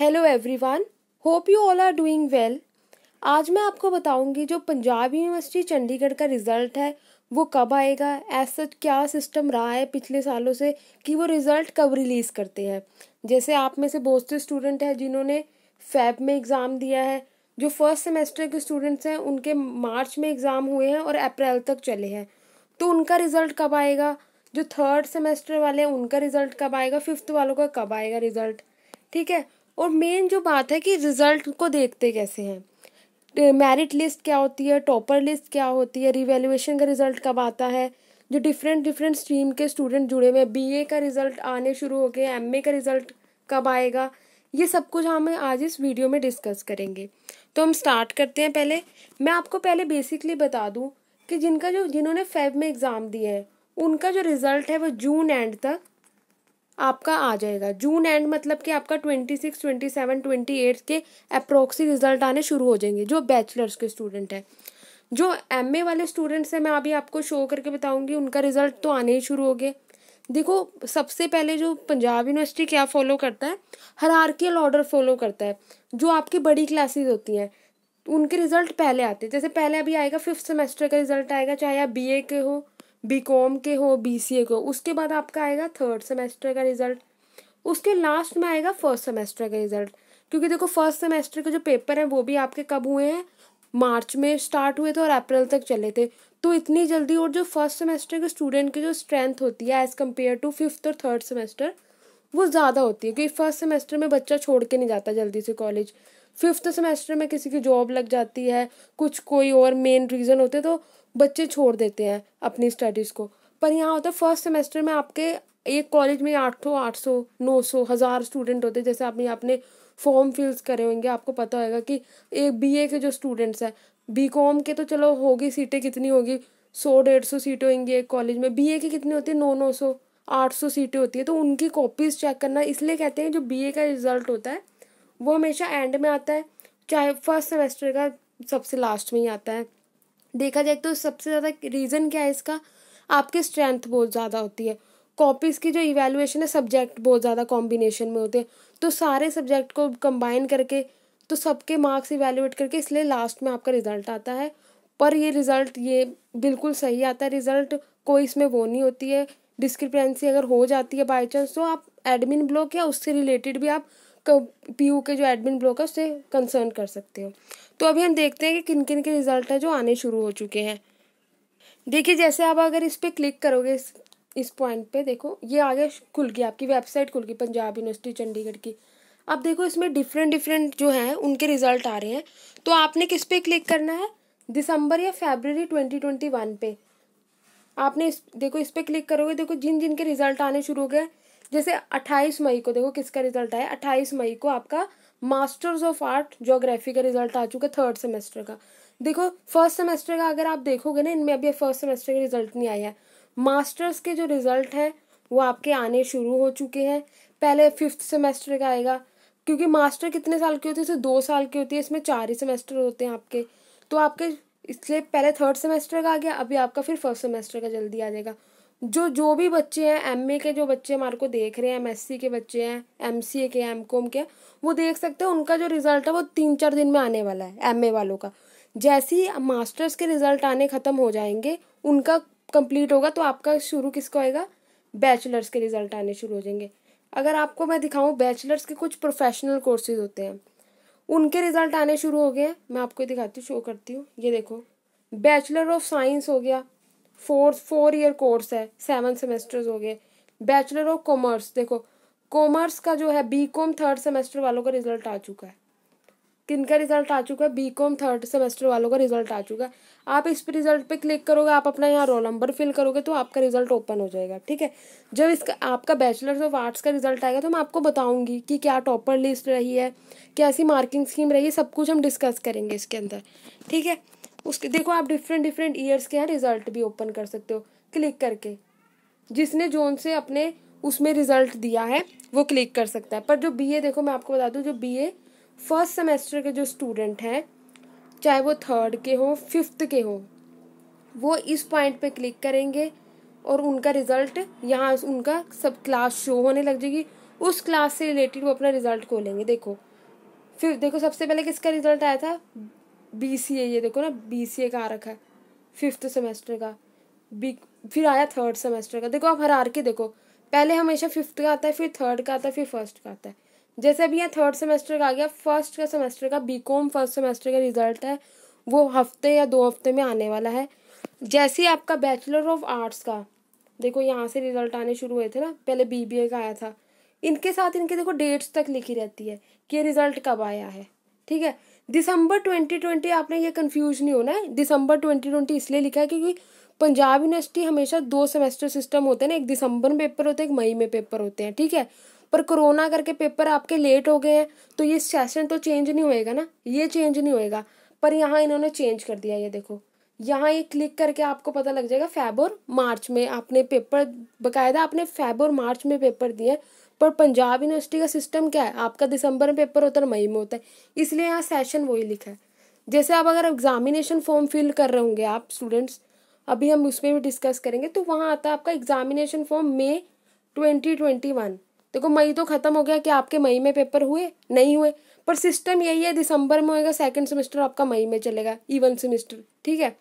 hello everyone hope you all are doing well आज मैं आपको बताऊंगी जो पंजाब यूनिवर्सिटी चंडीगढ़ का रिज़ल्ट है वो कब आएगा ऐसा क्या सिस्टम रहा है पिछले सालों से कि वो रिज़ल्ट कब रिलीज़ करते हैं जैसे आप में से बहुत से स्टूडेंट हैं जिन्होंने फैब में एग्ज़ाम दिया है जो फर्स्ट सेमेस्टर के स्टूडेंट्स हैं उनके मार्च में एग्ज़ाम हुए हैं और अप्रैल तक चले हैं तो उनका रिज़ल्ट कब आएगा जो थर्ड सेमेस्टर वाले हैं उनका रिज़ल्ट कब आएगा फिफ्थ वालों का कब आएगा रिज़ल्ट ठीक है और मेन जो बात है कि रिजल्ट को देखते कैसे हैं मेरिट तो लिस्ट क्या होती है टॉपर लिस्ट क्या होती है रिवेल्यूशन का रिजल्ट कब आता है जो डिफरेंट डिफरेंट स्ट्रीम के स्टूडेंट जुड़े हुए हैं ए का रिजल्ट आने शुरू हो गए ए का रिजल्ट कब आएगा ये सब कुछ हम आज इस वीडियो में डिस्कस करेंगे तो हम स्टार्ट करते हैं पहले मैं आपको पहले बेसिकली बता दूं कि जिनका जो जिन्होंने फेब में एग्ज़ाम दिए हैं उनका जो रिज़ल्ट है वो जून एंड तक आपका आ जाएगा जून एंड मतलब कि आपका twenty six twenty seven twenty eight के अप्रोक्सी रिजल्ट आने शुरू हो जाएंगे जो बैचलर्स के स्टूडेंट हैं जो एम ए वाले स्टूडेंट्स हैं मैं अभी आपको शो करके बताऊंगी उनका रिजल्ट तो आने ही शुरू हो गए देखो सबसे पहले जो पंजाब यूनिवर्सिटी क्या फॉलो करता है हर आर्कियल ऑर्डर फॉलो करता है जो आपकी बड़ी क्लासेज होती हैं उनके रिजल्ट पहले आते हैं जैसे पहले अभी आएगा फिफ्थ सेमेस्टर का रिजल्ट आएगा चाहे आप बी ए के हो बी कॉम के हो बी सी ए के हो उसके बाद आपका आएगा थर्ड सेमेस्टर का रिजल्ट उसके लास्ट में आएगा फर्स्ट सेमेस्टर का रिजल्ट क्योंकि देखो फर्स्ट सेमेस्टर के जो पेपर हैं वो भी आपके कब हुए हैं मार्च में स्टार्ट हुए थे और अप्रैल तक चले थे तो इतनी जल्दी और जो फर्स्ट सेमेस्टर के स्टूडेंट की जो स्ट्रेंथ होती है एज़ कम्पेयर टू फिफ्थ और थर्ड सेमेस्टर वो ज़्यादा होती है क्योंकि फर्स्ट सेमेस्टर में बच्चा छोड़ के नहीं जाता जल्दी से कॉलेज फिफ्थ सेमेस्टर में किसी की जॉब लग जाती है कुछ कोई और मेन रीज़न होते तो बच्चे छोड़ देते हैं अपनी स्टडीज़ को पर यहाँ होता है फर्स्ट सेमेस्टर में आपके एक कॉलेज में आठ सौ आठ सौ नौ सौ हज़ार स्टूडेंट होते हैं जैसे आपने आपने फॉर्म फिल्स करे होंगे आपको पता होगा कि एक बी के जो स्टूडेंट्स हैं बी कॉम के तो चलो होगी सीटें कितनी होगी सौ डेढ़ सौ सीटें होंगी एक कॉलेज में बी की कितनी होती है नौ नौ सौ आठ सौ सीटें होती है तो उनकी कॉपीज़ चेक करना इसलिए कहते हैं जो बी का रिजल्ट होता है वो हमेशा एंड में आता है चाहे फर्स्ट सेमेस्टर का सबसे लास्ट में ही आता है देखा जाए तो सबसे ज़्यादा रीज़न क्या है इसका आपकी स्ट्रेंथ बहुत ज़्यादा होती है कॉपीज़ की जो इवेलुएशन है सब्जेक्ट बहुत ज़्यादा कॉम्बिनेशन में होते हैं तो सारे सब्जेक्ट को कंबाइन करके तो सबके मार्क्स इवेलुएट करके इसलिए लास्ट में आपका रिज़ल्ट आता है पर ये रिज़ल्ट ये बिल्कुल सही आता है रिज़ल्ट कोई इसमें वो नहीं होती है डिस्क्रिपेंसी अगर हो जाती है बाई चांस तो आप एडमिन ब्लॉक या उससे रिलेटेड भी आप पी के जो एडमिन ब्लॉक है उससे कंसर्न कर सकते हो तो अभी हम देखते हैं कि किन किन के रिजल्ट है जो आने शुरू हो चुके हैं देखिए जैसे आप अगर इस पर क्लिक करोगे इस इस पॉइंट पे देखो ये आगे खुल गई आपकी वेबसाइट खुल गई पंजाब यूनिवर्सिटी चंडीगढ़ की अब देखो इसमें डिफरेंट डिफरेंट जो हैं उनके रिजल्ट आ रहे हैं तो आपने किस पे क्लिक करना है दिसंबर या फेबररी ट्वेंटी ट्वेंटी वन पे आपने इस देखो इस पर क्लिक करोगे देखो जिन जिन के रिजल्ट आने शुरू हो गए जैसे अट्ठाईस मई को देखो किसका रिजल्ट आया अट्ठाईस मई को आपका मास्टर्स ऑफ आर्ट जोग्राफी का रिजल्ट आ चुका है थर्ड सेमेस्टर का देखो फर्स्ट सेमेस्टर का अगर आप देखोगे ना इनमें अभी फर्स्ट सेमेस्टर का रिजल्ट नहीं आया है मास्टर्स के जो रिजल्ट हैं वो आपके आने शुरू हो चुके हैं पहले फिफ्थ सेमेस्टर का आएगा क्योंकि मास्टर कितने साल की होती है इसे दो साल की होती है इसमें चार ही सेमेस्टर होते हैं आपके तो आपके इसलिए पहले थर्ड सेमेस्टर का आ गया अभी आपका फिर फर्स्ट सेमेस्टर का जल्दी आ जाएगा जो जो भी बच्चे हैं एम के जो बच्चे हमारे को देख रहे हैं एम के बच्चे हैं एम के कॉम के वो देख सकते हैं उनका जो रिजल्ट है वो तीन चार दिन में आने वाला है एम वालों का जैसे ही मास्टर्स के रिजल्ट आने ख़त्म हो जाएंगे उनका कंप्लीट होगा तो आपका शुरू किसको आएगा बैचलर्स के रिजल्ट आने शुरू हो जाएंगे अगर आपको मैं दिखाऊं बैचलर्स के कुछ प्रोफेशनल कोर्सेज होते हैं उनके रिजल्ट आने शुरू हो गए हैं मैं आपको दिखाती हूँ शो करती हूँ ये देखो बैचलर ऑफ साइंस हो गया फोर फोर ईयर कोर्स है सेवन सेमेस्टर्स हो गए बैचलर ऑफ कॉमर्स देखो कॉमर्स का जो है बी कॉम थर्ड सेमेस्टर वालों का रिजल्ट आ चुका है किन का रिजल्ट आ चुका है बी कॉम थर्ड सेमेस्टर वालों का रिजल्ट आ चुका है आप इस पर रिजल्ट पे क्लिक करोगे आप अपना यहाँ रोल नंबर फिल करोगे तो आपका रिजल्ट ओपन हो जाएगा ठीक है जब इसका आपका बैचलर्स ऑफ आर्ट्स का रिजल्ट आएगा तो मैं आपको बताऊंगी कि क्या टॉपर लिस्ट रही है कैसी मार्किंग स्कीम रही है सब कुछ हम डिस्कस करेंगे इसके अंदर ठीक है उसके देखो आप डिफरेंट डिफरेंट ईयर्स के यहाँ रिजल्ट भी ओपन कर सकते हो क्लिक करके जिसने जोन से अपने उसमें रिजल्ट दिया है वो क्लिक कर सकता है पर जो बीए देखो मैं आपको बता दूँ जो बीए फर्स्ट सेमेस्टर के जो स्टूडेंट हैं चाहे वो थर्ड के हों फिफ्थ के हों वो इस पॉइंट पे क्लिक करेंगे और उनका रिजल्ट यहाँ उनका सब क्लास शो होने लग जाएगी उस क्लास से रिलेटेड वो अपना रिजल्ट खोलेंगे देखो फिर देखो सबसे पहले किसका रिजल्ट आया था बी सी ए ये देखो ना बी सी ए का आ रखा है फिफ्थ सेमेस्टर का बी फिर आया थर्ड सेमेस्टर का देखो आप हर आर के देखो पहले हमेशा फिफ्थ का आता है फिर थर्ड का आता है फिर फर्स्ट का आता है जैसे अभी यहाँ थर्ड सेमेस्टर का आ गया फर्स्ट का सेमेस्टर का बी कॉम फर्स्ट सेमेस्टर का रिजल्ट है वो हफ्ते या दो हफ्ते में आने वाला है जैसे ही आपका बैचलर ऑफ आर्ट्स का देखो यहाँ से रिजल्ट आने शुरू हुए थे ना पहले बी बी ए का आया था इनके साथ इनके देखो डेट्स तक लिखी रहती है कि ये रिजल्ट कब आया है ठीक है दिसंबर 2020 आपने ये कंफ्यूज नहीं होना है दिसंबर 2020 इसलिए लिखा है क्योंकि पंजाब यूनिवर्सिटी हमेशा दो सेमेस्टर सिस्टम होते हैं ना एक दिसंबर में पेपर होते हैं एक मई में पेपर होते हैं ठीक है पर कोरोना करके पेपर आपके लेट हो गए हैं तो ये सेशन तो चेंज नहीं होएगा ना ये चेंज नहीं होएगा पर यहाँ इन्होंने चेंज कर दिया ये देखो यहाँ ये क्लिक करके आपको पता लग जाएगा फेब और मार्च में आपने पेपर बकायदा आपने फेब और मार्च में पेपर दिए पर पंजाब यूनिवर्सिटी का सिस्टम क्या है आपका दिसंबर में पेपर होता है मई में होता है इसलिए यहाँ सेशन वही लिखा है जैसे आप अगर एग्जामिनेशन फॉर्म फिल कर रहे होंगे आप स्टूडेंट्स अभी हम उसमें भी डिस्कस करेंगे तो वहाँ आता है आपका examination form May twenty twenty one देखो मई तो खत्म हो गया कि आपके मई में पेपर हुए नहीं हुए पर सिस्टम यही है दिसंबर में होएगा सेकंड सेमेस्टर आपका मई में चलेगा इवन सेमेस्टर ठीक है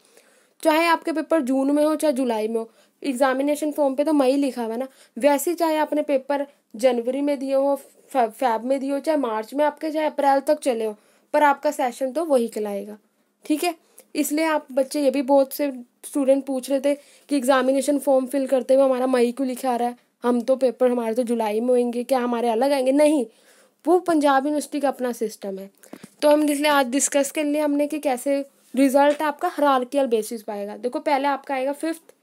चाहे आपके पेपर जून में हो चाहे जुलाई में हो एग्जामिनेशन फॉर्म पे तो मई लिखा हुआ ना वैसे चाहे आपने पेपर जनवरी में दिए हो फैब में दिए हो चाहे मार्च में आपके चाहे अप्रैल तक चले हो पर आपका सेशन तो वही कहलाएगा ठीक है इसलिए आप बच्चे ये भी बहुत से स्टूडेंट पूछ रहे थे कि एग्जामिनेशन फॉर्म फिल करते हुए हमारा मई को लिखा आ रहा है हम तो पेपर हमारे तो जुलाई में होंगे क्या हमारे अलग आएंगे नहीं वो पंजाब यूनिवर्सिटी का अपना सिस्टम है तो हम इसलिए आज डिस्कस कर लिए हमने कि कैसे रिजल्ट आपका हरारकियल बेसिस पाएगा देखो पहले आपका आएगा फिफ्थ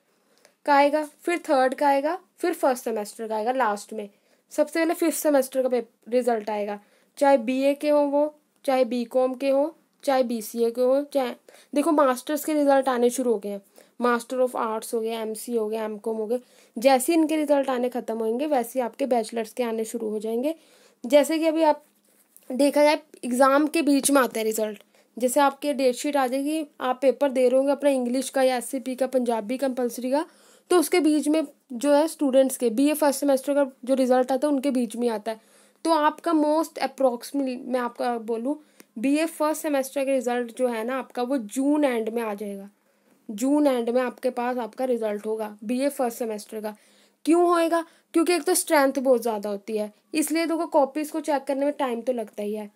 का आएगा फिर थर्ड का आएगा फिर फर्स्ट सेमेस्टर का आएगा लास्ट में सबसे पहले फिफ्थ सेमेस्टर का रिजल्ट आएगा चाहे ए के हों वो चाहे कॉम के हों चाहे बी सी ए के हो चाहे देखो मास्टर्स के रिजल्ट आने शुरू हो गए हैं मास्टर ऑफ आर्ट्स हो गया सी हो गया कॉम हो गए जैसे इनके रिजल्ट आने ख़त्म होंगे वैसे आपके बैचलर्स के आने शुरू हो जाएंगे जैसे कि अभी आप देखा जाए एग्ज़ाम के बीच में आते हैं रिजल्ट जैसे आपके डेट शीट आ जाएगी आप पेपर दे रहे होंगे अपना इंग्लिश का या एस का पंजाबी कंपल्सरी का तो उसके बीच में जो है स्टूडेंट्स के बी ए फर्स्ट सेमेस्टर का जो रिजल्ट आता है उनके बीच में आता है तो आपका मोस्ट अप्रोक्सीमेट मैं आपका बोलूँ बी ए फर्स्ट सेमेस्टर का रिजल्ट जो है ना आपका वो जून एंड में आ जाएगा जून एंड में आपके पास आपका रिजल्ट होगा बी ए फर्स्ट सेमेस्टर का क्यों होएगा क्योंकि एक तो स्ट्रेंथ बहुत ज़्यादा होती है इसलिए देखो कॉपीज़ को चेक करने में टाइम तो लगता ही है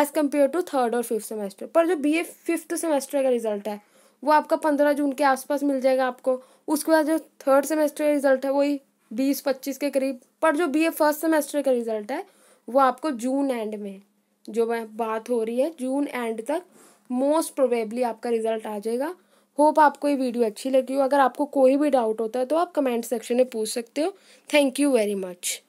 एज़ कम्पेयर टू थर्ड और फिफ्थ सेमेस्टर पर जो बी ए फिफ्थ सेमेस्टर का रिजल्ट है वो आपका पंद्रह जून के आसपास मिल जाएगा आपको उसके बाद जो थर्ड सेमेस्टर का रिजल्ट है वही बीस पच्चीस के करीब पर जो बी ए फर्स्ट सेमेस्टर का रिजल्ट है वो आपको जून एंड में जो बात हो रही है जून एंड तक मोस्ट प्रोबेबली आपका रिजल्ट आ जाएगा होप आपको ये वीडियो अच्छी लगी हो अगर आपको कोई भी डाउट होता है तो आप कमेंट सेक्शन में पूछ सकते हो थैंक यू वेरी मच